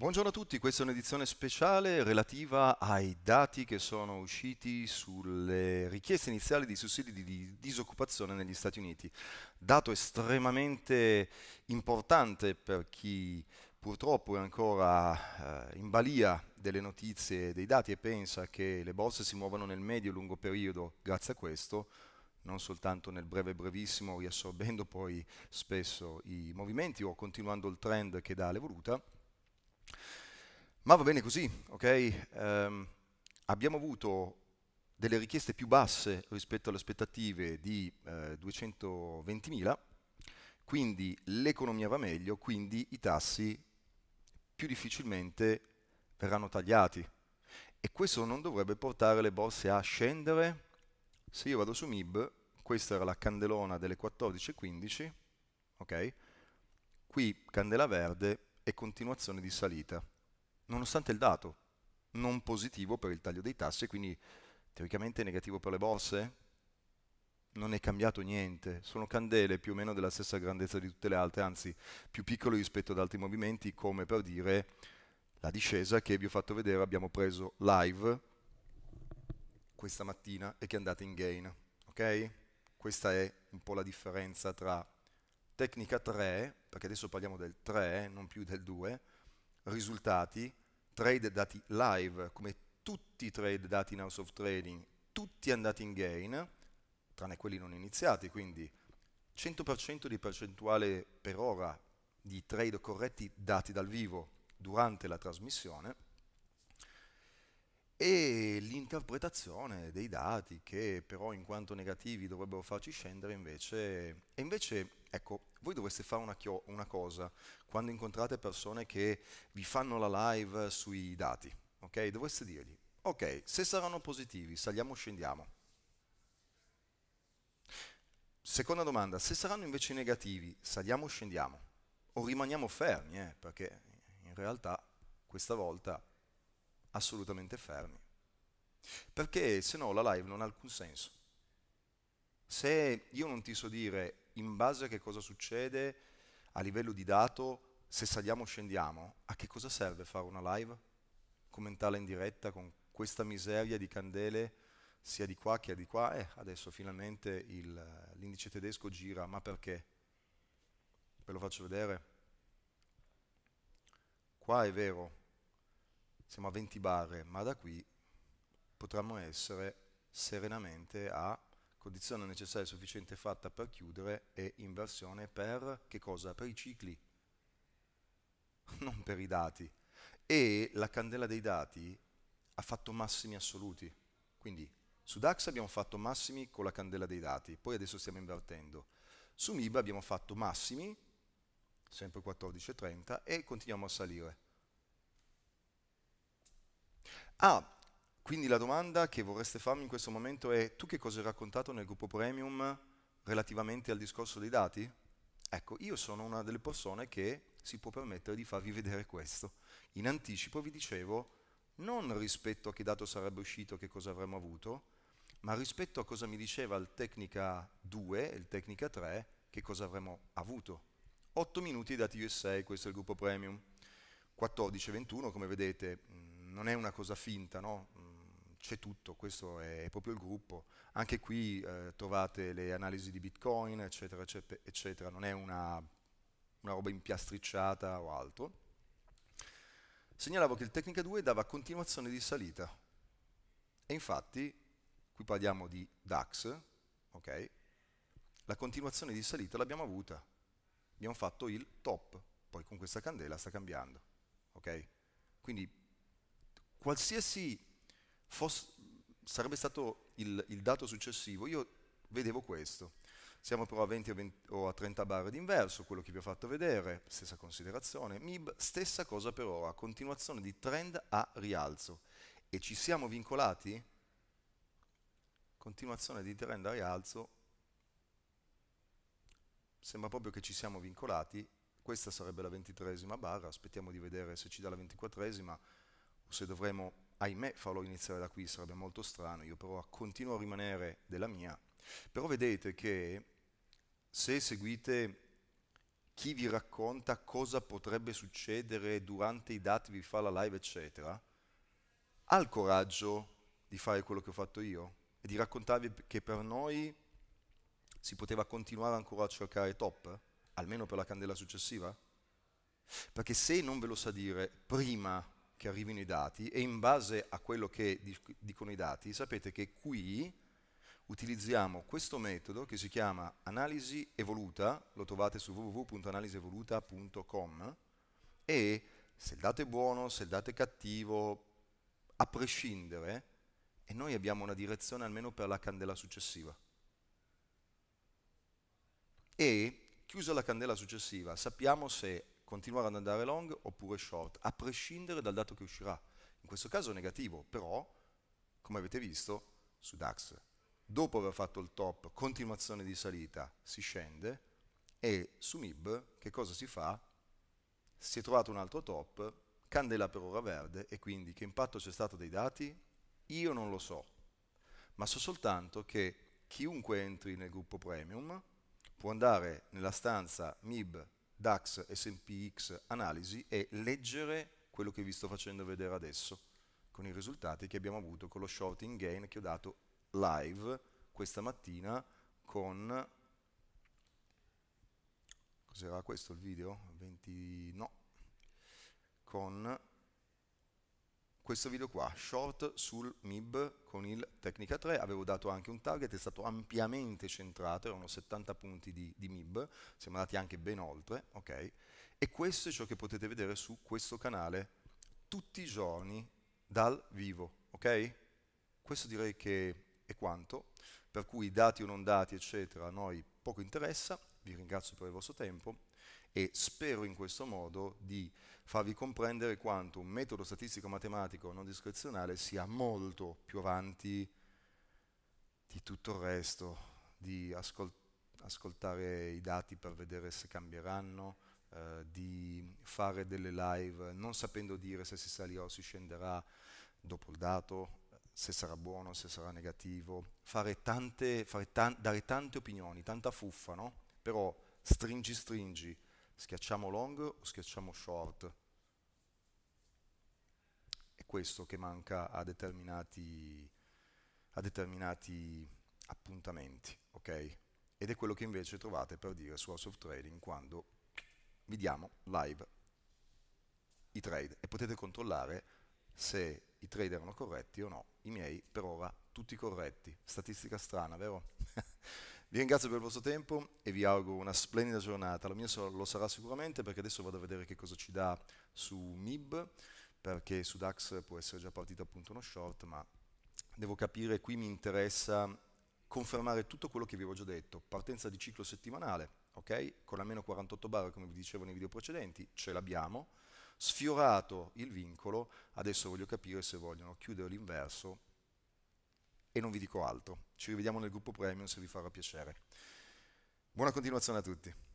Buongiorno a tutti, questa è un'edizione speciale relativa ai dati che sono usciti sulle richieste iniziali di sussidi di disoccupazione negli Stati Uniti. Dato estremamente importante per chi purtroppo è ancora eh, in balia delle notizie e dei dati e pensa che le borse si muovano nel medio e lungo periodo grazie a questo, non soltanto nel breve brevissimo riassorbendo poi spesso i movimenti o continuando il trend che dà l'evoluta, voluta ma va bene così, ok? Um, abbiamo avuto delle richieste più basse rispetto alle aspettative di eh, 220.000, quindi l'economia va meglio, quindi i tassi più difficilmente verranno tagliati. E questo non dovrebbe portare le borse a scendere. Se io vado su MIB, questa era la candelona delle 14.15, ok? Qui candela verde e continuazione di salita nonostante il dato non positivo per il taglio dei tassi, quindi teoricamente negativo per le borse, non è cambiato niente, sono candele più o meno della stessa grandezza di tutte le altre, anzi più piccole rispetto ad altri movimenti, come per dire la discesa che vi ho fatto vedere, abbiamo preso live questa mattina e che è andata in gain, ok? Questa è un po' la differenza tra tecnica 3, perché adesso parliamo del 3, non più del 2, risultati trade dati live, come tutti i trade dati in house of trading, tutti andati in gain, tranne quelli non iniziati, quindi 100% di percentuale per ora di trade corretti dati dal vivo durante la trasmissione, e l'interpretazione dei dati che però in quanto negativi dovrebbero farci scendere invece, e invece ecco, voi dovreste fare una, una cosa quando incontrate persone che vi fanno la live sui dati, ok? Dovreste dirgli, ok, se saranno positivi saliamo o scendiamo. Seconda domanda, se saranno invece negativi saliamo o scendiamo? O rimaniamo fermi, eh? perché in realtà questa volta assolutamente fermi. Perché se no la live non ha alcun senso. Se io non ti so dire in base a che cosa succede a livello di dato, se saliamo o scendiamo, a che cosa serve fare una live? Commentarla in diretta con questa miseria di candele sia di qua che di qua? Eh, adesso finalmente l'indice tedesco gira, ma perché? Ve lo faccio vedere. Qua è vero, siamo a 20 bar, ma da qui potremmo essere serenamente a condizione necessaria e sufficiente fatta per chiudere e inversione per che cosa? Per i cicli, non per i dati. E la candela dei dati ha fatto massimi assoluti, quindi su DAX abbiamo fatto massimi con la candela dei dati, poi adesso stiamo invertendo. Su MIBA abbiamo fatto massimi, sempre 14,30, e continuiamo a salire. Ah, quindi la domanda che vorreste farmi in questo momento è tu che cosa hai raccontato nel gruppo premium relativamente al discorso dei dati? Ecco, io sono una delle persone che si può permettere di farvi vedere questo. In anticipo vi dicevo non rispetto a che dato sarebbe uscito, che cosa avremmo avuto, ma rispetto a cosa mi diceva il Tecnica 2 e il Tecnica 3, che cosa avremmo avuto. 8 minuti dati USA, questo è il gruppo premium. 14 21, come vedete, mm, non è una cosa finta, no? Mm, c'è tutto, questo è proprio il gruppo. Anche qui eh, trovate le analisi di Bitcoin, eccetera, eccetera, eccetera. non è una, una roba impiastricciata o altro. Segnalavo che il Tecnica 2 dava continuazione di salita. E infatti, qui parliamo di DAX, ok? La continuazione di salita l'abbiamo avuta. Abbiamo fatto il top, poi con questa candela sta cambiando, ok? Quindi qualsiasi fosse, sarebbe stato il, il, dato successivo, io vedevo questo. Siamo però a 20 o, 20 o a 30 bar d'inverso, quello che vi ho fatto vedere, stessa considerazione. MIB, stessa cosa per ora, continuazione di trend a rialzo. E ci siamo vincolati? Continuazione di trend a rialzo. Sembra proprio che ci siamo vincolati. Questa sarebbe la ventitresima barra, aspettiamo di vedere se ci dà la ventiquattresima se dovremmo, ahimè, farlo iniziare da qui sarebbe molto strano, io però continuo a rimanere della mia. Però vedete che se seguite chi vi racconta cosa potrebbe succedere durante i dati, vi fa la live, eccetera, ha il coraggio di fare quello che ho fatto io e di raccontarvi che per noi si poteva continuare ancora a cercare top, almeno per la candela successiva? Perché se non ve lo sa dire prima che arrivino i dati e in base a quello che dicono i dati sapete che qui utilizziamo questo metodo che si chiama analisi evoluta, lo trovate su www.analisevoluta.com e se il dato è buono, se il dato è cattivo, a prescindere, e noi abbiamo una direzione almeno per la candela successiva. E chiusa la candela successiva sappiamo se continuare ad andare long oppure short, a prescindere dal dato che uscirà. In questo caso negativo, però, come avete visto, su DAX, dopo aver fatto il top, continuazione di salita, si scende e su MIB che cosa si fa? Si è trovato un altro top, candela per ora verde e quindi che impatto c'è stato dei dati? Io non lo so, ma so soltanto che chiunque entri nel gruppo premium può andare nella stanza MIB DAX, SPX, analisi e leggere quello che vi sto facendo vedere adesso con i risultati che abbiamo avuto con lo short in gain che ho dato live questa mattina con cos'era questo il video? 20 no con questo video qua, short sul MIB con il Tecnica 3, avevo dato anche un target, è stato ampiamente centrato, erano 70 punti di, di MIB, siamo andati anche ben oltre, ok? E questo è ciò che potete vedere su questo canale tutti i giorni dal vivo, ok? Questo direi che e quanto, per cui dati o non dati, eccetera, a noi poco interessa, vi ringrazio per il vostro tempo e spero in questo modo di farvi comprendere quanto un metodo statistico-matematico non discrezionale sia molto più avanti di tutto il resto, di ascol ascoltare i dati per vedere se cambieranno, eh, di fare delle live non sapendo dire se si salirà o si scenderà dopo il dato, se sarà buono, se sarà negativo, tante, tan dare tante opinioni, tanta fuffa, no? Però stringi, stringi, schiacciamo long o schiacciamo short. È questo che manca a determinati, a determinati appuntamenti, ok? Ed è quello che invece trovate per dire su House of Trading quando vi diamo live i trade e potete controllare se i trade erano corretti o no. I miei per ora tutti corretti. Statistica strana, vero? vi ringrazio per il vostro tempo e vi auguro una splendida giornata. La mia lo sarà sicuramente perché adesso vado a vedere che cosa ci dà su MIB, perché su DAX può essere già partito appunto uno short, ma devo capire, qui mi interessa confermare tutto quello che vi avevo già detto. Partenza di ciclo settimanale, ok? Con almeno 48 bar, come vi dicevo nei video precedenti, ce l'abbiamo sfiorato il vincolo, adesso voglio capire se vogliono chiudere l'inverso e non vi dico altro. Ci rivediamo nel gruppo premium se vi farà piacere. Buona continuazione a tutti.